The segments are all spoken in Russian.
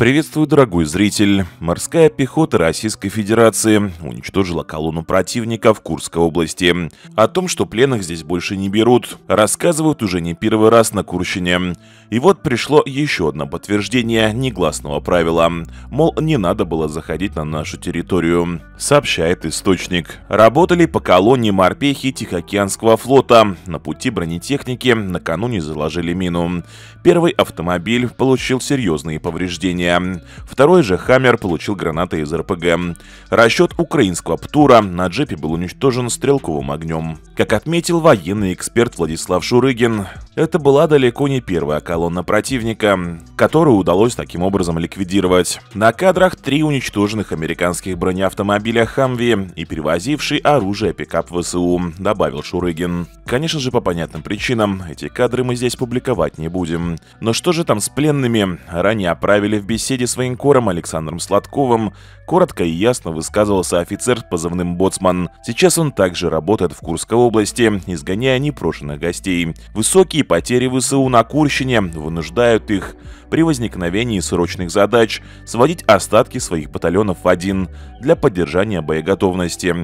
Приветствую, дорогой зритель. Морская пехота Российской Федерации уничтожила колонну противника в Курской области. О том, что пленных здесь больше не берут, рассказывают уже не первый раз на Курщине. И вот пришло еще одно подтверждение негласного правила. Мол, не надо было заходить на нашу территорию, сообщает источник. Работали по колонне морпехи Тихоокеанского флота. На пути бронетехники накануне заложили мину. Первый автомобиль получил серьезные повреждения огня. Второй же «Хаммер» получил гранаты из РПГ. Расчет украинского «Птура» на джепе был уничтожен стрелковым огнем. Как отметил военный эксперт Владислав Шурыгин, это была далеко не первая колонна противника, которую удалось таким образом ликвидировать. На кадрах три уничтоженных американских бронеавтомобиля «Хамви» и перевозивший оружие пикап ВСУ, добавил Шурыгин. Конечно же, по понятным причинам, эти кадры мы здесь публиковать не будем. Но что же там с пленными? Ранее оправили в беседе беседе с военкором Александром Сладковым коротко и ясно высказывался офицер с позывным «Боцман». Сейчас он также работает в Курской области, изгоняя непрошенных гостей. Высокие потери ВСУ на Курщине вынуждают их при возникновении срочных задач сводить остатки своих батальонов в один для поддержания боеготовности.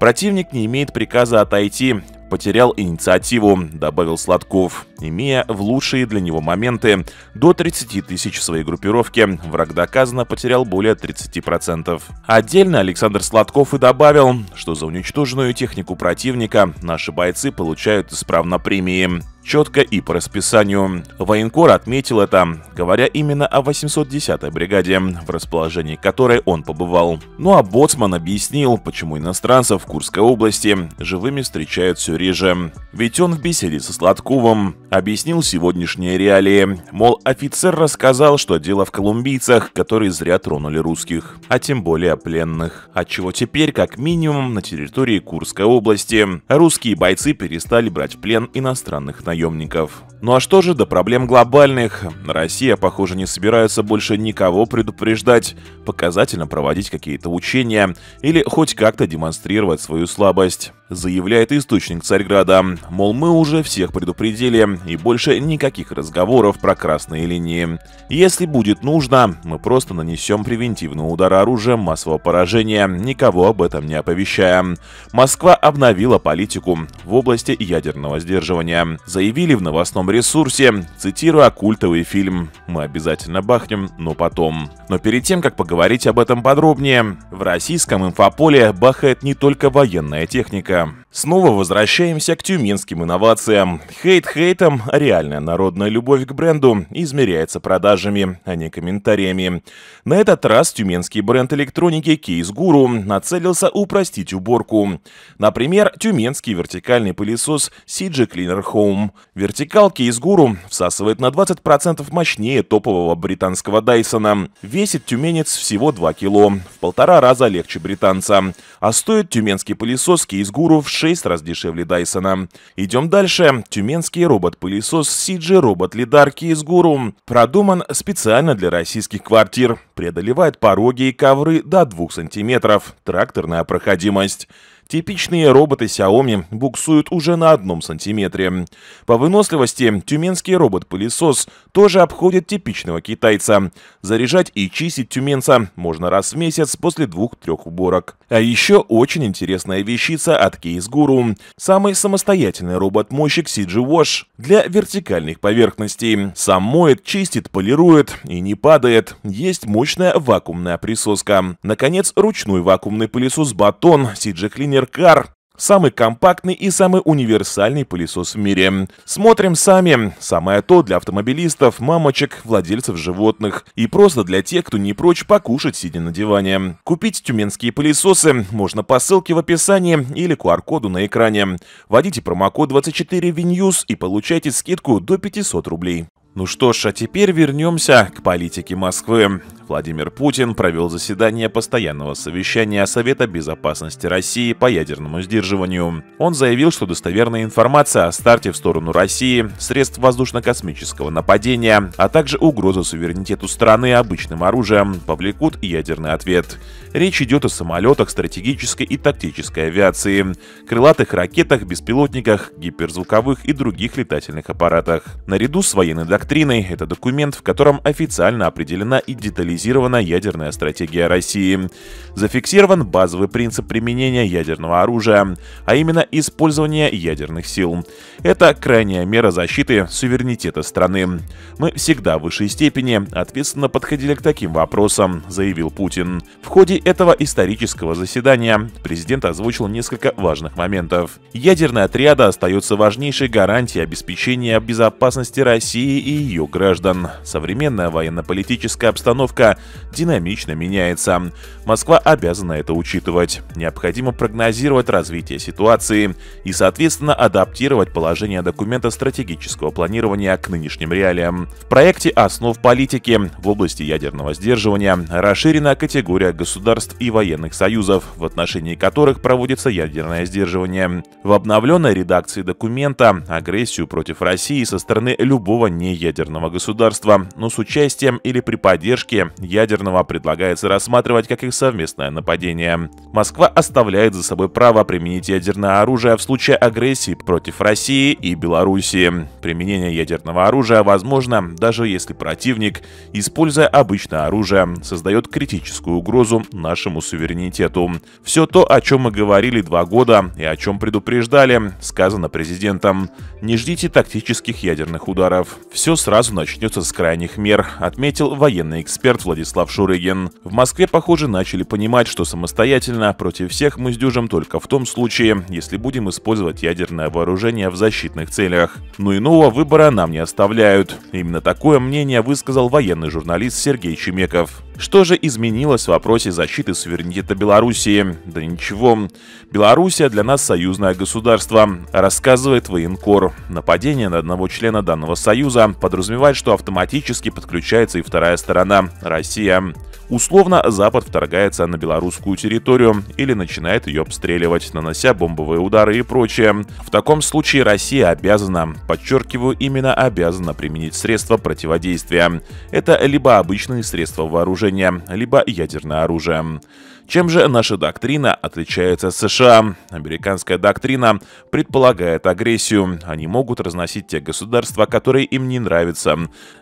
Противник не имеет приказа отойти, потерял инициативу, добавил Сладков, имея в лучшие для него моменты до 30 тысяч в своей группировке. Враг доказанно потерял более 30%. Отдельно Александр Сладков и добавил, что за уничтоженную технику противника наши бойцы получают исправно премии. Четко и по расписанию. Военкор отметил это, говоря именно о 810-й бригаде, в расположении которой он побывал. Ну а Боцман объяснил, почему иностранцев в Курской области живыми встречают все реже. Ведь он в беседе со Сладковым объяснил сегодняшние реалии. Мол, офицер рассказал, что дело в колумбийцах, которые зря тронули русских, а тем более пленных. Отчего теперь, как минимум, на территории Курской области русские бойцы перестали брать в плен иностранных наемников. Ну а что же до проблем глобальных? Россия, похоже, не собирается больше никого предупреждать, показательно проводить какие-то учения или хоть как-то демонстрировать свою слабость. Заявляет источник Царьграда, мол, мы уже всех предупредили и больше никаких разговоров про красные линии. Если будет нужно, мы просто нанесем превентивный удар оружием массового поражения, никого об этом не оповещая. Москва обновила политику в области ядерного сдерживания. Заявили в новостном ресурсе, цитируя культовый фильм «Мы обязательно бахнем, но потом». Но перед тем, как поговорить об этом подробнее, в российском инфополе бахает не только военная техника, Пока. Снова возвращаемся к тюменским инновациям. Хейт хейтом, а реальная народная любовь к бренду измеряется продажами, а не комментариями. На этот раз тюменский бренд электроники Кейс Гуру нацелился упростить уборку. Например, тюменский вертикальный пылесос CG Cleaner Home. Вертикал Кейс Гуру всасывает на 20% мощнее топового британского Дайсона. Весит тюменец всего 2 кило, в полтора раза легче британца. А стоит тюменский пылесос Кейс Гуру в шесть раз дешевле Дайсона. Идем дальше. Тюменский робот-пылесос CG робот-лидар Кейсгуру продуман специально для российских квартир. Преодолевает пороги и ковры до 2 сантиметров. Тракторная проходимость. Типичные роботы Xiaomi буксуют уже на одном сантиметре. По выносливости тюменский робот-пылесос тоже обходит типичного китайца. Заряжать и чистить тюменца можно раз в месяц после двух-трех уборок. А еще очень интересная вещица от Case Самый самостоятельный робот-мойщик CG Wash для вертикальных поверхностей. Сам моет, чистит, полирует и не падает. Есть мощная вакуумная присоска. Наконец, ручной вакуумный пылесос Батон CG Cleaner Суперкар Самый компактный и самый универсальный пылесос в мире. Смотрим сами. Самое то для автомобилистов, мамочек, владельцев животных. И просто для тех, кто не прочь покушать, сидя на диване. Купить тюменские пылесосы можно по ссылке в описании или QR-коду на экране. Вводите промокод 24 Виньюз и получайте скидку до 500 рублей. Ну что ж, а теперь вернемся к политике Москвы. Владимир Путин провел заседание постоянного совещания Совета безопасности России по ядерному сдерживанию. Он заявил, что достоверная информация о старте в сторону России, средств воздушно-космического нападения, а также угрозу суверенитету страны обычным оружием повлекут ядерный ответ. Речь идет о самолетах стратегической и тактической авиации, крылатых ракетах, беспилотниках, гиперзвуковых и других летательных аппаратах. Наряду с военной доктриной это документ, в котором официально определена и детализирована актуализирована ядерная стратегия России. Зафиксирован базовый принцип применения ядерного оружия, а именно использование ядерных сил. Это крайняя мера защиты суверенитета страны. Мы всегда в высшей степени ответственно подходили к таким вопросам, заявил Путин. В ходе этого исторического заседания президент озвучил несколько важных моментов. Ядерная триада остается важнейшей гарантией обеспечения безопасности России и ее граждан. Современная военно-политическая обстановка рынка динамично меняется. Москва обязана это учитывать. Необходимо прогнозировать развитие ситуации и, соответственно, адаптировать положение документа стратегического планирования к нынешним реалиям. В проекте «Основ политики» в области ядерного сдерживания расширена категория государств и военных союзов, в отношении которых проводится ядерное сдерживание. В обновленной редакции документа агрессию против России со стороны любого неядерного государства, но с участием или при поддержке ядерного предлагается рассматривать как их совместное нападение. Москва оставляет за собой право применить ядерное оружие в случае агрессии против России и Белоруссии. Применение ядерного оружия возможно, даже если противник, используя обычное оружие, создает критическую угрозу нашему суверенитету. Все то, о чем мы говорили два года и о чем предупреждали, сказано президентом. Не ждите тактических ядерных ударов. Все сразу начнется с крайних мер, отметил военный эксперт Владислав Шурыгин. В Москве, похоже, начали понимать, что самостоятельно против всех мы сдюжим только в том случае, если будем использовать ядерное вооружение в защитных целях. Ну Но иного выбора нам не оставляют. Именно такое мнение высказал военный журналист Сергей Чемеков. Что же изменилось в вопросе защиты суверенитета Белоруссии? Да ничего. Белоруссия для нас союзное государство, рассказывает военкор. Нападение на одного члена данного союза подразумевает, что автоматически подключается и вторая сторона – Россия. Условно, Запад вторгается на белорусскую территорию или начинает ее обстреливать, нанося бомбовые удары и прочее. В таком случае Россия обязана, подчеркиваю, именно обязана применить средства противодействия. Это либо обычные средства вооружения, оборудования, либо ядерное оружие. Чем же наша доктрина отличается от США? Американская доктрина предполагает агрессию. Они могут разносить те государства, которые им не нравятся,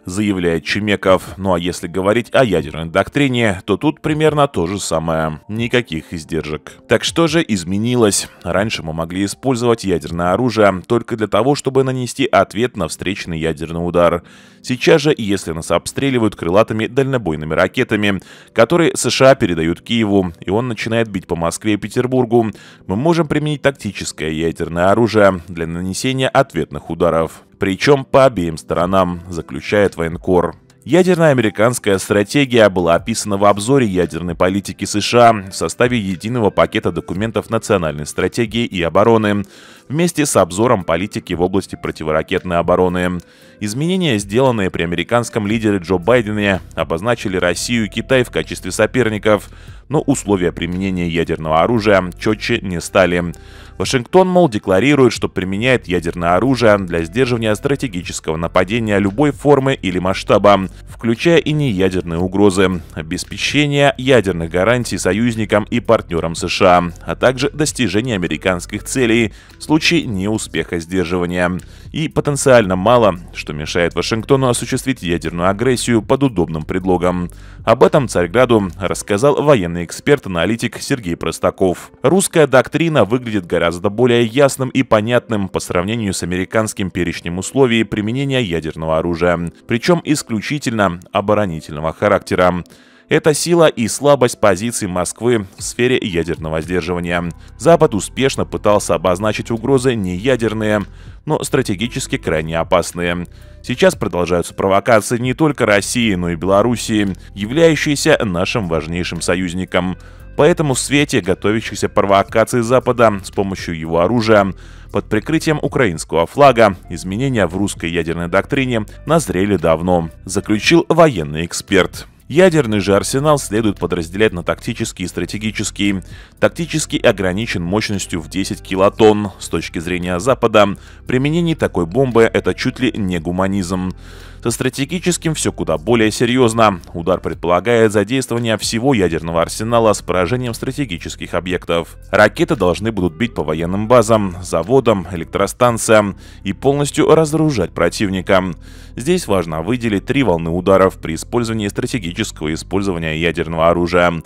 заявляет Чемеков. Ну а если говорить о ядерной доктрине, то тут примерно то же самое. Никаких издержек. Так что же изменилось? Раньше мы могли использовать ядерное оружие только для того, чтобы нанести ответ на встречный ядерный удар. Сейчас же, если нас обстреливают крылатыми дальнобойными ракетами, которые США передают Киеву, и он начинает бить по Москве и Петербургу, мы можем применить тактическое ядерное оружие для нанесения ответных ударов. Причем по обеим сторонам, заключает военкор. Ядерная американская стратегия была описана в обзоре ядерной политики США в составе единого пакета документов национальной стратегии и обороны вместе с обзором политики в области противоракетной обороны. Изменения, сделанные при американском лидере Джо Байдене, обозначили Россию и Китай в качестве соперников, но условия применения ядерного оружия четче не стали. Вашингтон, мол, декларирует, что применяет ядерное оружие для сдерживания стратегического нападения любой формы или масштаба, включая и неядерные угрозы, обеспечение ядерных гарантий союзникам и партнерам США, а также достижение американских целей в случае неуспеха сдерживания и потенциально мало, что мешает Вашингтону осуществить ядерную агрессию под удобным предлогом. Об этом Царьграду рассказал военный эксперт-аналитик Сергей Простаков. Русская доктрина выглядит гораздо более ясным и понятным по сравнению с американским перечнем условий применения ядерного оружия, причем исключительно оборонительного характера. Это сила и слабость позиций Москвы в сфере ядерного сдерживания. Запад успешно пытался обозначить угрозы неядерные, но стратегически крайне опасные. Сейчас продолжаются провокации не только России, но и Белоруссии, являющиеся нашим важнейшим союзником. Поэтому в свете готовящихся провокаций Запада с помощью его оружия под прикрытием украинского флага изменения в русской ядерной доктрине назрели давно, заключил военный эксперт. Ядерный же арсенал следует подразделять на тактический и стратегический. Тактический ограничен мощностью в 10 килотонн. С точки зрения Запада, применение такой бомбы — это чуть ли не гуманизм. Со стратегическим все куда более серьезно. Удар предполагает задействование всего ядерного арсенала с поражением стратегических объектов. Ракеты должны будут бить по военным базам, заводам, электростанциям и полностью разоружать противника. Здесь важно выделить три волны ударов при использовании стратегического использования ядерного оружия.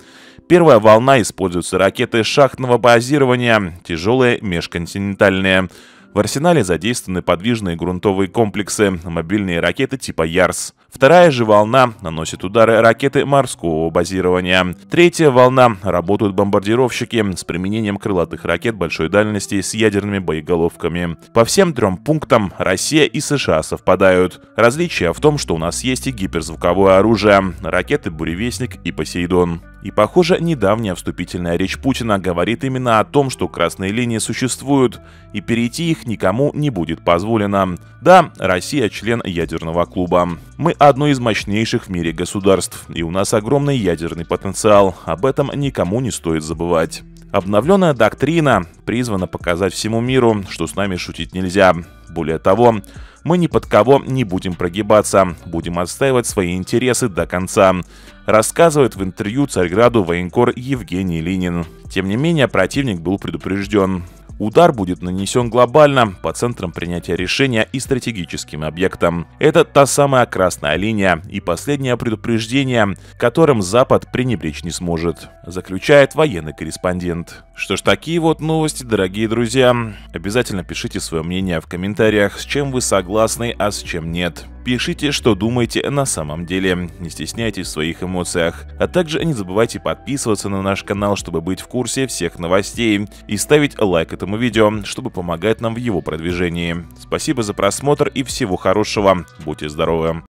Первая волна используются ракеты шахтного базирования, тяжелые межконтинентальные, в арсенале задействованы подвижные грунтовые комплексы, мобильные ракеты типа «Ярс». Вторая же волна наносит удары ракеты морского базирования. Третья волна – работают бомбардировщики с применением крылатых ракет большой дальности с ядерными боеголовками. По всем трем пунктам Россия и США совпадают. Различие в том, что у нас есть и гиперзвуковое оружие – ракеты «Буревестник» и «Посейдон». И, похоже, недавняя вступительная речь Путина говорит именно о том, что красные линии существуют, и перейти их никому не будет позволено. Да, Россия член ядерного клуба. Мы одно из мощнейших в мире государств, и у нас огромный ядерный потенциал. Об этом никому не стоит забывать. Обновленная доктрина призвана показать всему миру, что с нами шутить нельзя. Более того, мы ни под кого не будем прогибаться, будем отстаивать свои интересы до конца, рассказывает в интервью Царьграду военкор Евгений Ленин. Тем не менее, противник был предупрежден. Удар будет нанесен глобально, по центрам принятия решения и стратегическим объектам. Это та самая красная линия и последнее предупреждение, которым Запад пренебречь не сможет, заключает военный корреспондент. Что ж, такие вот новости, дорогие друзья. Обязательно пишите свое мнение в комментариях, с чем вы согласны, а с чем нет. Пишите, что думаете на самом деле. Не стесняйтесь в своих эмоциях. А также не забывайте подписываться на наш канал, чтобы быть в курсе всех новостей. И ставить лайк этому видео, чтобы помогать нам в его продвижении. Спасибо за просмотр и всего хорошего. Будьте здоровы!